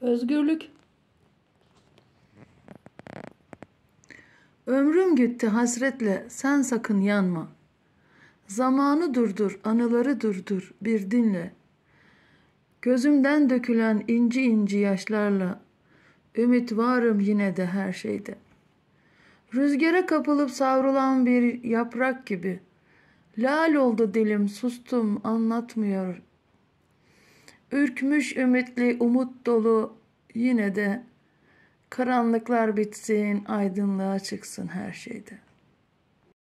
Özgürlük. Ömrüm gitti hasretle sen sakın yanma. Zamanı durdur, anıları durdur bir dinle. Gözümden dökülen inci inci yaşlarla ümit varım yine de her şeyde. Rüzgara kapılıp savrulan bir yaprak gibi. Lal oldu dilim sustum anlatmıyor Ürkmüş ümitli, umut dolu yine de karanlıklar bitsin, aydınlığa çıksın her şeyde.